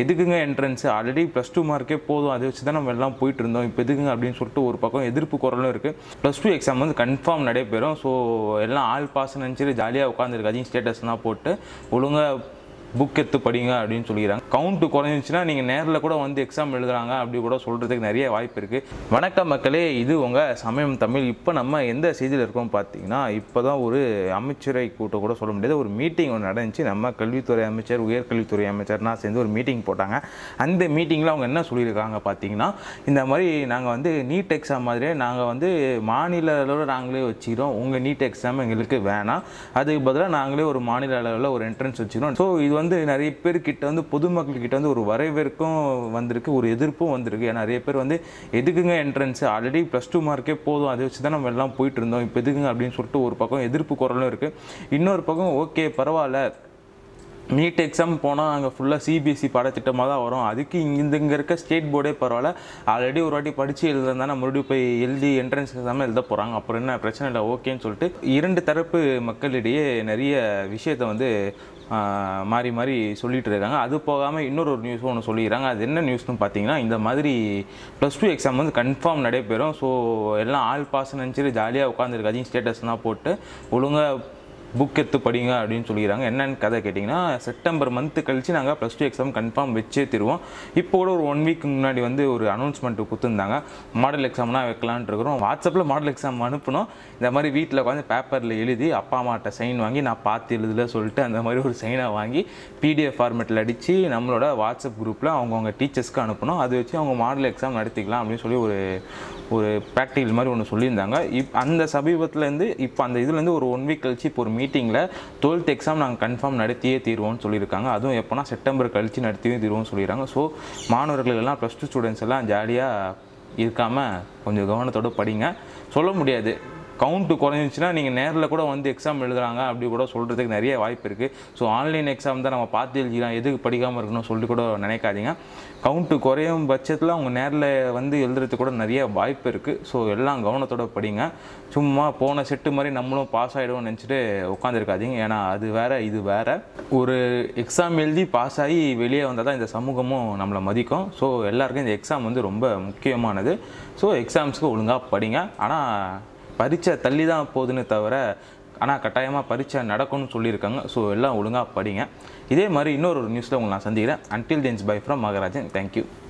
எதுக்குங்க entrance already plus two மார்க்கே போதும் அதை வச்சு தான் நம்ம எல்லாம் போயிட்டு இருந்தோம் இப்போ எதுக்குங்க அப்படின்னு சொல்லிட்டு ஒரு பக்கம் எதிர்ப்பு குரலும் இருக்குது ப்ளஸ் டூ எக்ஸாம் வந்து கன்ஃபார்ம் நடைபெறும் ஸோ எல்லாம் ஆல் பாஸ் நினச்சிட்டு ஜாலியாக உட்காந்துருக்கு அதையும் ஸ்டேட்டஸ்லாம் போட்டு ஒழுங்காக புக் எடுத்து படிங்க அப்படின்னு சொல்லிக்கிறாங்க கவுண்ட் குறைஞ்சிச்சுன்னா நீங்கள் நேரில் கூட வந்து எக்ஸாம் எழுதுறாங்க அப்படி கூட சொல்கிறதுக்கு நிறைய வாய்ப்பு இருக்குது வணக்கம் மக்களே இது உங்கள் சமயம் தமிழ் இப்போ நம்ம எந்த செய்தியில் இருக்கோம் பார்த்தீங்கன்னா இப்போ தான் ஒரு அமைச்சரை கூட்டம் கூட சொல்ல முடியாது ஒரு மீட்டிங் ஒன்று நடந்துச்சு நம்ம கல்வித்துறை அமைச்சர் உயர்கல்வித்துறை அமைச்சர்னா சேர்ந்து ஒரு மீட்டிங் போட்டாங்க அந்த மீட்டிங்கில் அவங்க என்ன சொல்லியிருக்காங்க பார்த்தீங்கன்னா இந்த மாதிரி நாங்கள் வந்து நீட் எக்ஸாம் மாதிரியே நாங்கள் வந்து மாநில அளவில் நாங்களே வச்சுக்கிறோம் உங்கள் நீட் எக்ஸாம் எங்களுக்கு வேணாம் அதுக்கு பதிலாக நாங்களே ஒரு மாநில அளவில் ஒரு என்ட்ரன்ஸ் வச்சுக்கிறோம் ஸோ இது வந்து நிறைய பேர் கிட்ட வந்து பொதுமக்கள் கிட்ட வந்து ஒரு வரவேற்கும் வந்திருக்கு ஒரு எதிர்ப்பும் வந்திருக்கு ஏன்னா நிறைய பேர் வந்து எதுக்குங்க என்ட்ரன்ஸ் ஆல்ரெடி ப்ளஸ் டூ மார்க்கே போதும் அதை வச்சு தான் நம்ம எல்லாம் போயிட்டு இருந்தோம் இப்போ எதுக்குங்க அப்படின்னு சொல்லிட்டு ஒரு பக்கம் எதிர்ப்பு குரலும் இருக்குது இன்னொரு பக்கம் ஓகே பரவாயில்ல நீட் எக்ஸாம் போனால் அங்கே ஃபுல்லாக சிபிஎஸ்சி e பாடத்திட்டமாக தான் வரும் அதுக்கு இங்கே இங்கே இருக்க ஸ்டேட் போர்டே பரவாயில்ல ஆல்ரெடி ஒரு வாட்டி படித்து எழுதுனா மறுபடியும் போய் எழுதி என்ட்ரன்ஸ் எக்ஸாம் எழுத போகிறாங்க அப்புறம் என்ன பிரச்சனை இல்லை ஓகேன்னு சொல்லிட்டு இரண்டு தரப்பு மக்களிடையே நிறைய விஷயத்தை வந்து மாறி மாறி சொல்லிகிட்டு இருக்காங்க அது போகாமல் இன்னொரு ஒரு நியூஸும் ஒன்று சொல்லிடுறாங்க அது என்ன நியூஸ்னு பார்த்தீங்கன்னா இந்த மாதிரி ப்ளஸ் டூ எக்ஸாம் வந்து கன்ஃபார்ம் நடைபெறும் ஸோ எல்லாம் ஆல் பாஸ் நினச்சிட்டு ஜாலியாக உட்காந்துருக்காதிங்க ஸ்டேட்டஸ்லாம் போட்டு ஒழுங்காக புக் எடுத்து படிங்க அப்படின்னு சொல்லிடுறாங்க என்னென்னு கதை கேட்டிங்கன்னா செப்டம்பர் மந்த்து கழித்து நாங்கள் ப்ளஸ் டூ எக்ஸாம் கன்ஃபார்ம் வச்சே தருவோம் இப்போ கூட ஒரு ஒன் வீக் முன்னாடி வந்து ஒரு அனௌன்ஸ்மெண்ட் கொடுத்துருந்தாங்க மாடல் எக்ஸாம்னா வைக்கலான்ட்டு இருக்கிறோம் வாட்ஸ்அப்பில் மாடல் எக்ஸாம் அனுப்பினோம் இந்த மாதிரி வீட்டில் உட்காந்து பேப்பரில் எழுதி அப்பா அம்மாட்ட சைன் வாங்கி நான் பார்த்து எழுதுல சொல்லிட்டு அந்த மாதிரி ஒரு சைனாக வாங்கி பிடிஎஃப் ஃபார்மேட்டில் அடித்து நம்மளோட வாட்ஸ்அப் குரூப்பில் அவங்கவுங்க டீச்சர்ஸ்க்கு அனுப்பணும் அதை வச்சு அவங்க மாடல் எக்ஸாம் நடத்திக்கலாம் அப்படின்னு சொல்லி ஒரு ஒரு ப்ராக்டிக்கல் மாதிரி ஒன்று சொல்லியிருந்தாங்க இப் அந்த சமீபத்துலேருந்து இப்போ அந்த இதுலேருந்து ஒரு ஒன் வீக் கழிச்சு இப்போ ஒரு மீட்டிங்கில் டுவெல்த் எக்ஸாம் நாங்கள் கன்ஃபார்ம் நடத்தியே தீர்வோம்னு சொல்லியிருக்காங்க அதுவும் எப்போனா செப்டம்பர் கழித்து நடத்தியே தீர்வோம்னு சொல்லிடுறாங்க ஸோ மாணவர்கள் ப்ளஸ் டூ ஸ்டூடெண்ட்ஸ் எல்லாம் ஜாலியாக இருக்காமல் கொஞ்சம் கவனத்தோடு படிங்க சொல்ல முடியாது கவுண்ட்டு குறைஞ்சிச்சுன்னா நீங்கள் நேரில் கூட வந்து எக்ஸாம் எழுதுகிறாங்க அப்படி கூட சொல்கிறதுக்கு நிறைய வாய்ப்பு இருக்குது ஸோ ஆன்லைன் எக்ஸாம் தான் நம்ம பார்த்து எழுதிக்கலாம் எதுக்கு படிக்காமல் இருக்கணும் சொல்லி கூட நினைக்காதீங்க கவுண்ட்டு குறையும் பட்சத்தில் அவங்க நேரில் வந்து எழுதுறதுக்கு கூட நிறைய வாய்ப்பு இருக்குது ஸோ எல்லாம் கவனத்தோட படிங்க சும்மா போன செட்டு மாதிரி நம்மளும் பாஸ் ஆகிடுவோம் நினச்சிட்டு உட்காந்துருக்காதீங்க ஏன்னா அது வேறு இது வேறு ஒரு எக்ஸாம் எழுதி பாஸ் ஆகி வெளியே வந்தால் தான் இந்த சமூகமும் நம்மளை மதிக்கும் ஸோ எல்லாருக்கும் இந்த எக்ஸாம் வந்து ரொம்ப முக்கியமானது ஸோ எக்ஸாம்ஸ்க்கு ஒழுங்காக படிங்க ஆனால் பரீட்சை தள்ளி தான் போகுதுன்னு தவிர ஆனால் கட்டாயமாக பரீட்சை நடக்கும்னு சொல்லியிருக்காங்க ஸோ எல்லாம் ஒழுங்காக படிங்க இதே மாதிரி இன்னொரு நியூஸில் உங்களை நான் சந்திக்கிறேன் until then bye from Maharajan thank you